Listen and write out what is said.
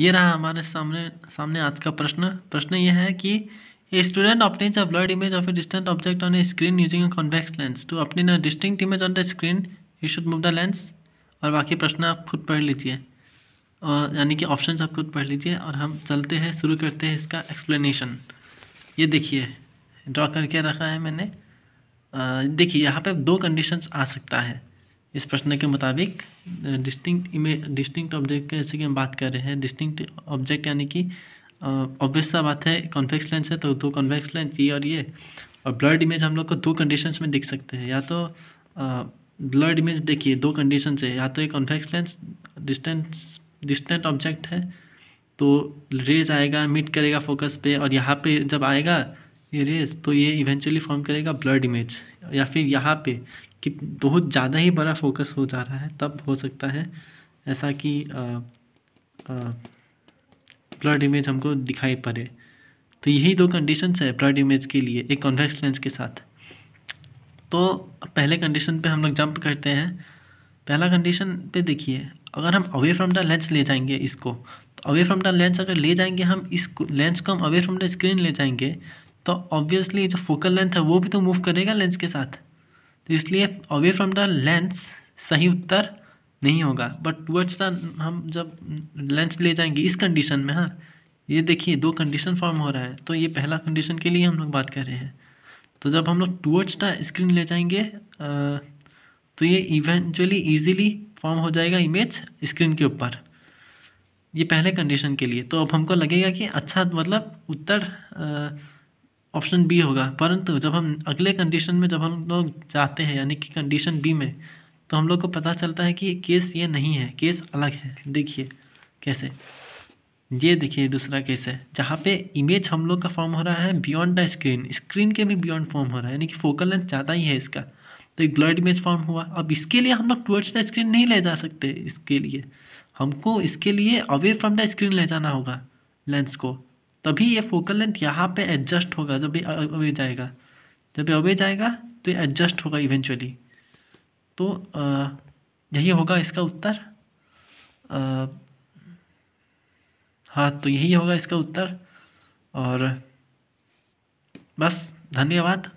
ये रहा हमारे सामने सामने आज का प्रश्न प्रश्न ये है कि स्टूडेंट अपने blurred image of a distant object on a screen using a convex lens to अपने distinct image on the screen you should move the lens और बाकी प्रश्न आप खुद पढ़ लीजिए और यानी कि ऑप्शन आप खुद पढ़ लीजिए और हम चलते हैं शुरू करते हैं इसका एक्सप्लेनेशन ये देखिए ड्रॉ करके रखा है मैंने देखिए यहाँ पर दो कंडीशंस आ सकता है इस प्रश्न के मुताबिक डिस्टिंक्ट इमेज डिस्टिंक्ट ऑब्जेक्ट जैसे कि हम बात कर रहे हैं डिस्टिंक्ट ऑब्जेक्ट यानी कि ऑब्वियस सा बात है कॉन्वेक्स लेंस है तो दो कॉन्वेक्स लेंस ये और ये और ब्लर्ड इमेज हम लोग को दो कंडीशंस में दिख सकते हैं या तो ब्लर्ड इमेज देखिए दो कंडीशन है या तो एक convex lens distance distant object है तो रेज आएगा मीट करेगा फोकस पे और यहाँ पे जब आएगा ये रेज तो ये इवेंचुअली फॉर्म करेगा ब्लड इमेज या फिर यहाँ पे कि बहुत ज़्यादा ही बड़ा फ़ोकस हो जा रहा है तब हो सकता है ऐसा कि ब्लड इमेज हमको दिखाई पड़े तो यही दो कंडीशंस है ब्लड इमेज के लिए एक कॉन्वेक्स लेंस के साथ तो पहले कंडीशन पे हम लोग जंप करते हैं पहला कंडीशन पे देखिए अगर हम अवे फ्रॉम द लेंस ले जाएंगे इसको तो अवे फ्रॉम द लेंस अगर ले जाएंगे हम इस लेंस को हम अवे फ्रॉम द स्क्रीन ले जाएंगे तो ऑब्वियसली जो फोकल लेंथ है वो भी तो मूव करेगा लेंस के साथ तो इसलिए अवे फ्रॉम द लेंस सही उत्तर नहीं होगा बट टूवर्ड्स द हम जब लेंस ले जाएंगे इस कंडीशन में हाँ ये देखिए दो कंडीशन फॉर्म हो रहा है तो ये पहला कंडीशन के लिए हम लोग बात कर रहे हैं तो जब हम लोग टूवर्ड्स द स्क्रीन ले जाएंगे तो ये इवेंचुअली ईजिली फॉर्म हो जाएगा इमेज स्क्रीन के ऊपर ये पहले कंडीशन के लिए तो अब हमको लगेगा कि अच्छा मतलब उत्तर आ, ऑप्शन बी होगा परंतु जब हम अगले कंडीशन में जब हम लोग जाते हैं यानी कि कंडीशन बी में तो हम लोग को पता चलता है कि केस ये नहीं है केस अलग है देखिए कैसे ये देखिए दूसरा केस है जहाँ पे इमेज हम लोग का फॉर्म हो रहा है बियॉन्ड द स्क्रीन स्क्रीन के भी बियॉन्ड फॉर्म हो रहा है यानी कि फोकल लेंथ ज़्यादा ही है इसका तो एक ब्लर्ड इमेज फॉर्म हुआ अब इसके लिए हम लोग टूवर्ड्स द स्क्रीन नहीं ले जा सकते इसके लिए हमको इसके लिए अवे फ्रॉम द स्क्रीन ले जाना होगा लेंस को तभी ये फोकल लेंथ यहाँ पे एडजस्ट होगा जब ये अवे जाएगा जब ये अवे जाएगा तो ये एडजस्ट होगा इवेंचुअली तो यही होगा इसका उत्तर आ, हाँ तो यही होगा इसका उत्तर और बस धन्यवाद